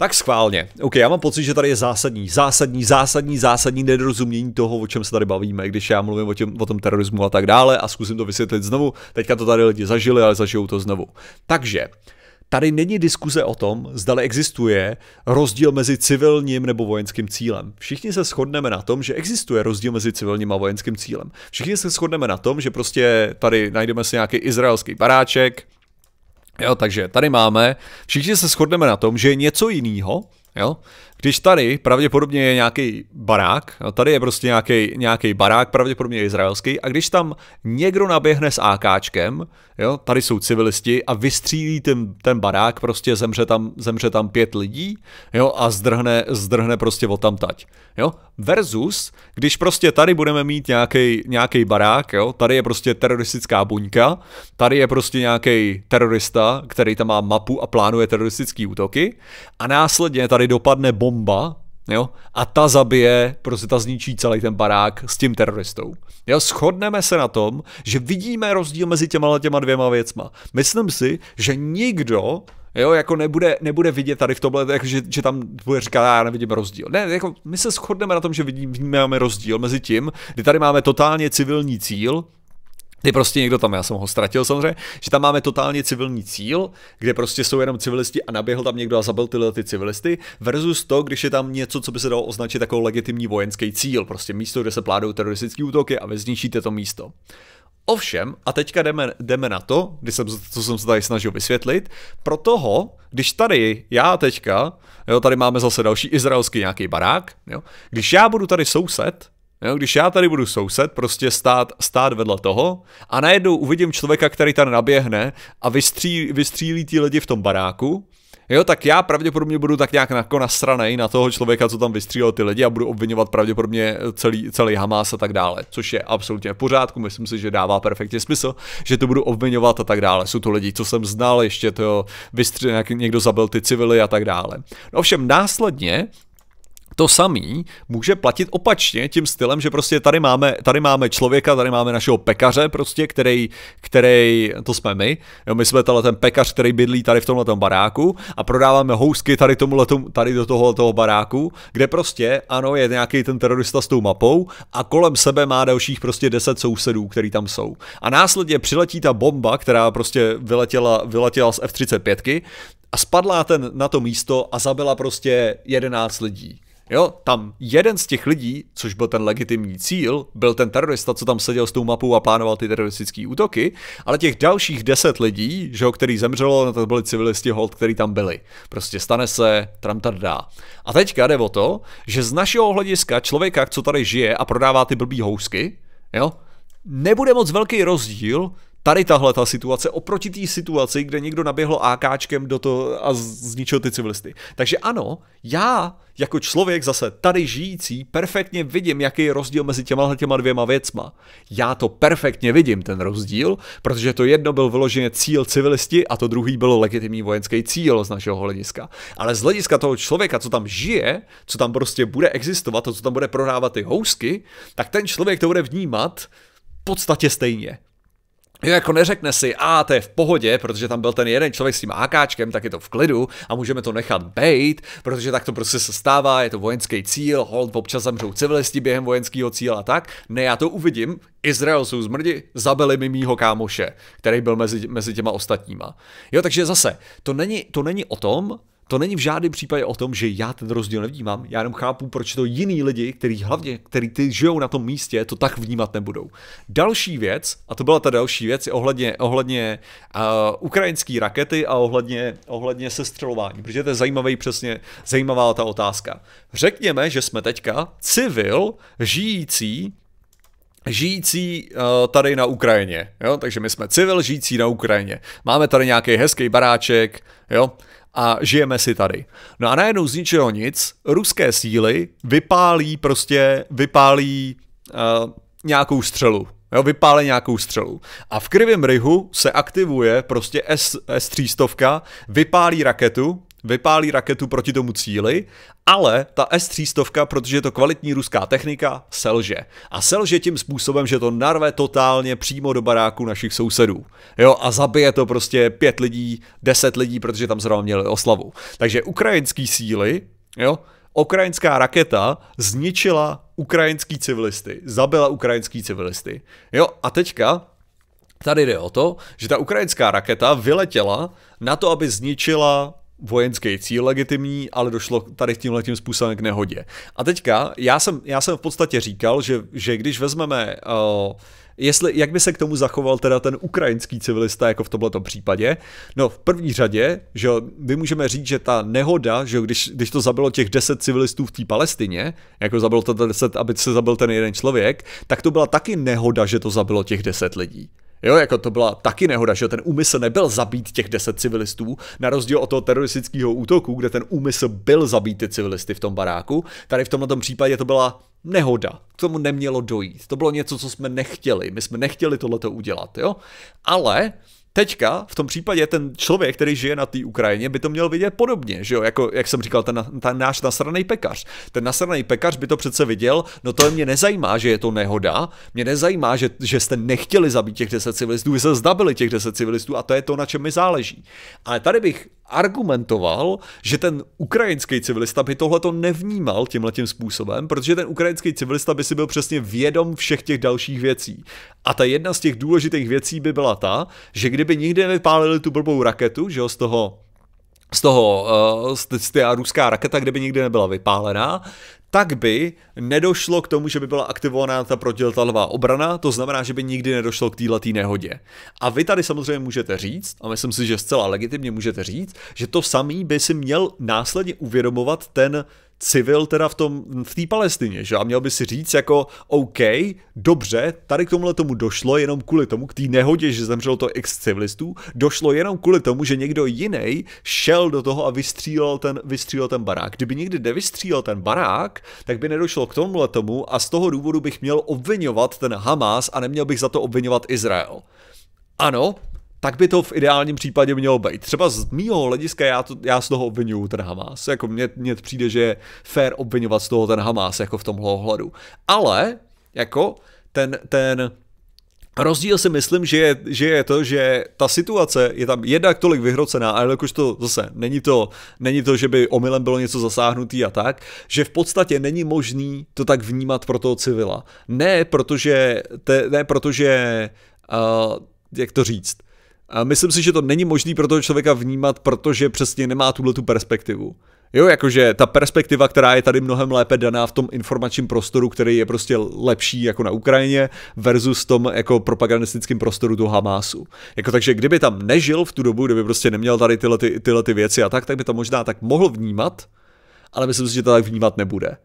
Tak schválně. OK, já mám pocit, že tady je zásadní, zásadní, zásadní, zásadní nedorozumění toho, o čem se tady bavíme, když já mluvím o, těm, o tom terorismu a tak dále a zkusím to vysvětlit znovu. Teďka to tady lidi zažili, ale zažijou to znovu. Takže, Tady není diskuze o tom, zda existuje rozdíl mezi civilním nebo vojenským cílem. Všichni se shodneme na tom, že existuje rozdíl mezi civilním a vojenským cílem. Všichni se shodneme na tom, že prostě tady najdeme si nějaký izraelský baráček, Jo, takže tady máme, všichni se shodneme na tom, že je něco jiného, jo, když tady pravděpodobně je nějaký barák, tady je prostě nějaký, barák, pravděpodobně izraelský, a když tam někdo naběhne s AKčkem, jo, tady jsou civilisti a vystřílí ten, ten barák, prostě zemře tam, zemře tam pět lidí, jo, a zdrhne, zdrhne prostě od tamtať, jo. Versus, když prostě tady budeme mít nějaký, nějaký barák, jo, tady je prostě teroristická buňka, tady je prostě nějaký terorista, který tam má mapu a plánuje teroristické útoky a následně tady dopadne bomba bomba, jo, a ta zabije, prostě ta zničí celý ten barák s tím teroristou. Jo, shodneme se na tom, že vidíme rozdíl mezi těma těma dvěma věcma. Myslím si, že nikdo Jo, jako nebude, nebude vidět tady v tomhle, jako že, že tam bude říkat, já nevidím rozdíl. Ne, jako my se shodneme na tom, že vidíme, máme rozdíl mezi tím, kdy tady máme totálně civilní cíl, je prostě někdo tam, já jsem ho ztratil samozřejmě, že tam máme totálně civilní cíl, kde prostě jsou jenom civilisti a naběhl tam někdo a zabil tyhle ty civilisty, versus to, když je tam něco, co by se dalo označit jako legitimní vojenský cíl, prostě místo, kde se pládou teroristické útoky a vy zničíte to místo. Ovšem, a teďka jdeme, jdeme na to, když jsem, co jsem se tady snažil vysvětlit, pro toho, když tady já teďka, jo, tady máme zase další izraelský nějaký barák, jo, když já budu tady soused, Jo, když já tady budu soused, prostě stát, stát vedle toho a najednou uvidím člověka, který tam naběhne a vystří, vystřílí ty lidi v tom baráku, jo, tak já pravděpodobně budu tak nějak jako nasranej na toho člověka, co tam vystřílel ty lidi a budu obvinovat pravděpodobně celý, celý Hamas a tak dále, což je absolutně v pořádku, myslím si, že dává perfektně smysl, že to budu obvinovat a tak dále. Jsou to lidi, co jsem znal, ještě to vystřel, někdo zabil ty civily a tak dále. No ovšem následně to samý může platit opačně tím stylem, že prostě tady máme, tady máme člověka, tady máme našeho pekaře prostě, který, který to jsme my, jo, my jsme tenhle ten pekař, který bydlí tady v tomhle baráku a prodáváme housky tady tomuhle, tady do toho, toho baráku, kde prostě, ano, je nějaký ten terorista s tou mapou a kolem sebe má dalších prostě 10 sousedů, který tam jsou. A následně přiletí ta bomba, která prostě vyletěla, vyletěla z F-35 a spadla ten, na to místo a zabila prostě 11 lidí. Jo, tam jeden z těch lidí, což byl ten legitimní cíl, byl ten terorista, co tam seděl s tou mapou a plánoval ty teroristické útoky, ale těch dalších deset lidí, že jo, který zemřelo, na no to byli civilisti hold, který tam byli. Prostě stane se, dá. A teďka jde o to, že z našeho hlediska člověka, co tady žije a prodává ty blbý housky, jo, nebude moc velký rozdíl, tady tahle ta situace oproti té situaci, kde někdo naběhl AKčkem do to a zničil ty civilisty. Takže ano, já jako člověk zase tady žijící perfektně vidím, jaký je rozdíl mezi těma těma dvěma věcma. Já to perfektně vidím, ten rozdíl, protože to jedno byl vyloženě cíl civilisti a to druhý byl legitimní vojenský cíl z našeho hlediska. Ale z hlediska toho člověka, co tam žije, co tam prostě bude existovat to, co tam bude prohrávat ty housky, tak ten člověk to bude vnímat v podstatě stejně. Jo, jako neřekne si, a to je v pohodě, protože tam byl ten jeden člověk s tím AKčkem, tak je to v klidu a můžeme to nechat bejt, protože tak to prostě se stává, je to vojenský cíl, hold, občas zemřou civilisti během vojenského cíla a tak. Ne, já to uvidím, Izrael jsou zmrdi, zabili mi mýho kámoše, který byl mezi, mezi těma ostatníma. Jo, takže zase, to není, to není o tom, to není v žádném případě o tom, že já ten rozdíl nevnímám, já jenom chápu, proč to jiní lidi, který hlavně, který ty žijou na tom místě, to tak vnímat nebudou. Další věc, a to byla ta další věc, je ohledně, ohledně uh, eh, ukrajinské rakety a ohledně, ohledně sestřelování, protože to je zajímavý, přesně zajímavá ta otázka. Řekněme, že jsme teďka civil žijící žijící uh, tady na Ukrajině. Jo? Takže my jsme civil žijící na Ukrajině. Máme tady nějaký hezký baráček, jo? a žijeme si tady. No a najednou z ničeho nic ruské síly vypálí prostě, vypálí uh, nějakou střelu. Jo, vypále nějakou střelu. A v krivém ryhu se aktivuje prostě S, S300, vypálí raketu, vypálí raketu proti tomu cíli, ale ta S-300, protože je to kvalitní ruská technika, selže. A selže tím způsobem, že to narve totálně přímo do baráku našich sousedů. Jo, a zabije to prostě pět lidí, deset lidí, protože tam zrovna měli oslavu. Takže ukrajinský síly, jo, ukrajinská raketa zničila ukrajinský civilisty, zabila ukrajinský civilisty. Jo, a teďka Tady jde o to, že ta ukrajinská raketa vyletěla na to, aby zničila vojenský cíl legitimní, ale došlo tady tímhle tím způsobem k nehodě. A teďka, já jsem, já jsem v podstatě říkal, že, že když vezmeme, uh, jestli, jak by se k tomu zachoval teda ten ukrajinský civilista jako v tomto případě, no v první řadě, že my můžeme říct, že ta nehoda, že když, když to zabilo těch 10 civilistů v té Palestině, jako zabilo to 10, aby se zabil ten jeden člověk, tak to byla taky nehoda, že to zabilo těch 10 lidí. Jo, jako to byla taky nehoda, že ten úmysl nebyl zabít těch deset civilistů, na rozdíl od toho teroristického útoku, kde ten úmysl byl zabít ty civilisty v tom baráku. Tady v tomto případě to byla nehoda. K tomu nemělo dojít. To bylo něco, co jsme nechtěli. My jsme nechtěli tohleto udělat, jo. Ale Teďka v tom případě ten člověk, který žije na té Ukrajině, by to měl vidět podobně, že jo? Jako, jak jsem říkal, ten, ten náš nasraný pekař. Ten nasraný pekař by to přece viděl, no to mě nezajímá, že je to nehoda, mě nezajímá, že, že jste nechtěli zabít těch 10 civilistů, vy se zdabili těch 10 civilistů a to je to, na čem mi záleží. Ale tady bych argumentoval, že ten ukrajinský civilista by tohle to nevnímal tímhletím způsobem, protože ten ukrajinský civilista by si byl přesně vědom všech těch dalších věcí. A ta jedna z těch důležitých věcí by byla ta, že kdyby nikdy nevypálili tu blbou raketu, že jo, z toho z toho, eh, z té ruská raketa, kdyby nikdy nebyla vypálená, tak by nedošlo k tomu, že by byla aktivovaná ta protiletadlová obrana, to znamená, že by nikdy nedošlo k této nehodě. A vy tady samozřejmě můžete říct, a myslím si, že zcela legitimně můžete říct, že to samý by si měl následně uvědomovat ten civil teda v tom, v té Palestině, že a měl by si říct jako OK, dobře, tady k tomuhle tomu došlo jenom kvůli tomu, k té nehodě, že zemřelo to ex civilistů, došlo jenom kvůli tomu, že někdo jiný šel do toho a vystřílel ten, vystřílel ten barák. Kdyby nikdy nevystřílel ten barák, tak by nedošlo k tomuhle tomu a z toho důvodu bych měl obvinovat ten Hamas a neměl bych za to obvinovat Izrael. Ano, tak by to v ideálním případě mělo být. Třeba z mýho hlediska já, to, já z toho obvinuju ten Hamas. Jako mně, mně přijde, že je fér obvinovat z toho ten Hamas jako v tomhle ohledu. Ale jako ten, ten Rozdíl si myslím, že je, že je to, že ta situace je tam jednak tolik vyhrocená, ale jakož to zase není to, není to, že by omylem bylo něco zasáhnutý a tak, že v podstatě není možný to tak vnímat pro toho civila. Ne protože, te, ne protože uh, jak to říct, a myslím si, že to není možné pro toho člověka vnímat, protože přesně nemá tuhle tu perspektivu. Jo, jakože ta perspektiva, která je tady mnohem lépe daná v tom informačním prostoru, který je prostě lepší jako na Ukrajině versus tom jako propagandistickém prostoru toho Hamásu. Jako takže kdyby tam nežil v tu dobu, kdyby prostě neměl tady tyhle, ty, tyhle ty věci a tak, tak by to možná tak mohl vnímat, ale myslím si, že to tak vnímat nebude.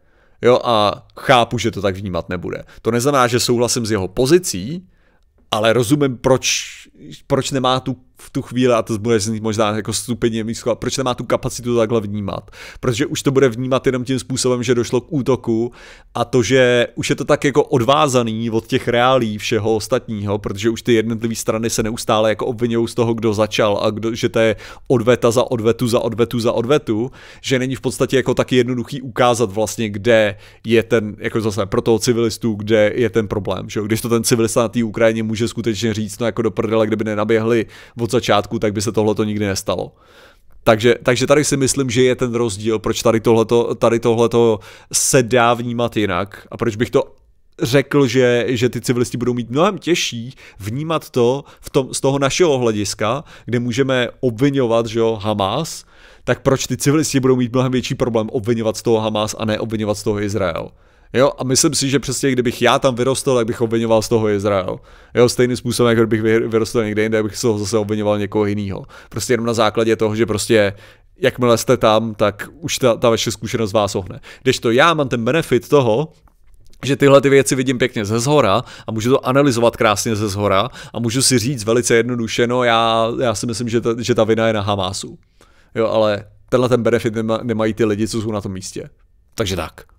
Jo, a chápu, že to tak vnímat nebude. To neznamená, že souhlasím s jeho pozicí, ale rozumím, proč, proč nemá tu v tu chvíli, a to bude znít možná jako stupidně místo, proč nemá tu kapacitu takhle vnímat? Protože už to bude vnímat jenom tím způsobem, že došlo k útoku a to, že už je to tak jako odvázaný od těch reálí všeho ostatního, protože už ty jednotlivé strany se neustále jako obvinují z toho, kdo začal a kdo, že to je odveta za odvetu, za odvetu, za odvetu, že není v podstatě jako taky jednoduchý ukázat vlastně, kde je ten, jako zase pro toho civilistu, kde je ten problém, že Když to ten civilista na té Ukrajině může skutečně říct, no jako do prdele, kdyby nenaběhli od začátku, tak by se tohle to nikdy nestalo. Takže, takže tady si myslím, že je ten rozdíl, proč tady tohleto, tady tohleto se dá vnímat jinak a proč bych to řekl, že, že ty civilisti budou mít mnohem těžší vnímat to v tom, z toho našeho hlediska, kde můžeme obvinovat že jo, Hamas, tak proč ty civilisti budou mít mnohem větší problém obvinovat z toho Hamas a ne obvinovat z toho Izrael. Jo, a myslím si, že přesně kdybych já tam vyrostl, tak bych obvinoval z toho Izrael. Jo, stejným způsobem, jako bych vyrostl někde jinde, bych se ho zase obvinoval někoho jiného. Prostě jenom na základě toho, že prostě jakmile jste tam, tak už ta, ta vaše zkušenost vás ohne. Když to já mám ten benefit toho, že tyhle ty věci vidím pěkně ze zhora a můžu to analyzovat krásně ze zhora a můžu si říct velice jednoduše, no já, já si myslím, že ta, že ta vina je na Hamásu. Jo, ale tenhle ten benefit nemají ty lidi, co jsou na tom místě. Takže tak.